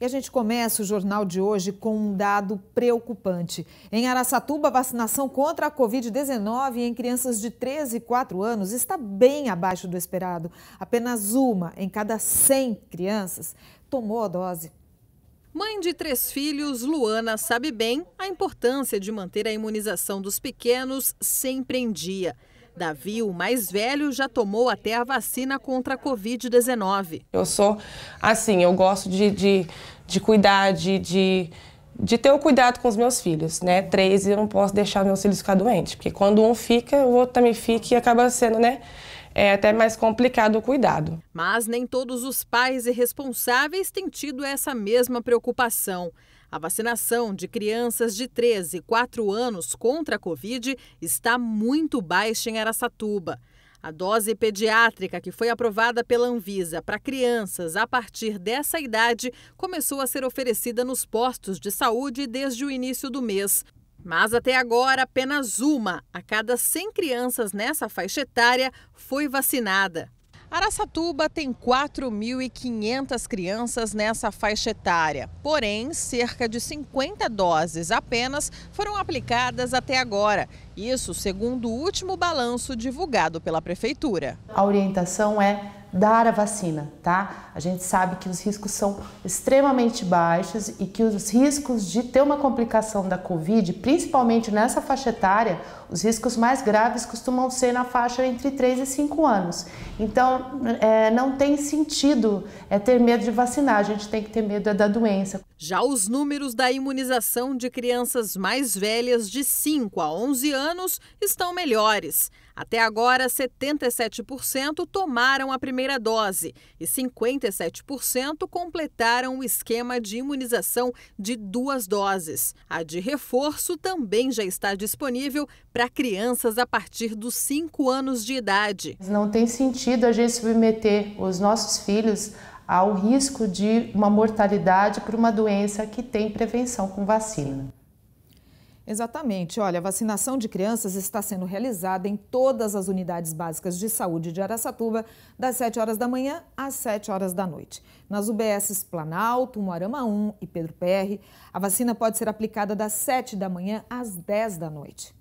E a gente começa o jornal de hoje com um dado preocupante. Em Araçatuba, a vacinação contra a Covid-19 em crianças de 13 e 4 anos está bem abaixo do esperado. Apenas uma em cada 100 crianças tomou a dose. Mãe de três filhos, Luana sabe bem a importância de manter a imunização dos pequenos sempre em dia. Davi, o mais velho, já tomou até a vacina contra a Covid-19. Eu sou assim, eu gosto de, de, de cuidar, de, de, de ter o um cuidado com os meus filhos, né? Três, eu não posso deixar meus filhos ficar doentes, porque quando um fica, o outro também fica e acaba sendo, né? é até mais complicado o cuidado. Mas nem todos os pais e responsáveis têm tido essa mesma preocupação. A vacinação de crianças de 13 e 4 anos contra a Covid está muito baixa em Aracatuba. A dose pediátrica que foi aprovada pela Anvisa para crianças a partir dessa idade começou a ser oferecida nos postos de saúde desde o início do mês. Mas até agora, apenas uma a cada 100 crianças nessa faixa etária foi vacinada. Araçatuba tem 4.500 crianças nessa faixa etária, porém, cerca de 50 doses apenas foram aplicadas até agora. Isso segundo o último balanço divulgado pela Prefeitura. A orientação é dar a vacina, tá? A gente sabe que os riscos são extremamente baixos e que os riscos de ter uma complicação da Covid, principalmente nessa faixa etária, os riscos mais graves costumam ser na faixa entre 3 e 5 anos. Então, é, não tem sentido é, ter medo de vacinar, a gente tem que ter medo é da doença. Já os números da imunização de crianças mais velhas de 5 a 11 anos estão melhores. Até agora, 77% tomaram a primeira dose e 57% completaram o esquema de imunização de duas doses. A de reforço também já está disponível para crianças a partir dos 5 anos de idade. Não tem sentido a gente submeter os nossos filhos ao risco de uma mortalidade por uma doença que tem prevenção com vacina. Exatamente. Olha, a vacinação de crianças está sendo realizada em todas as unidades básicas de saúde de Araçatuba, das 7 horas da manhã às 7 horas da noite. Nas UBSs Planalto, Moarama 1 e Pedro PR, a vacina pode ser aplicada das 7 da manhã às 10 da noite.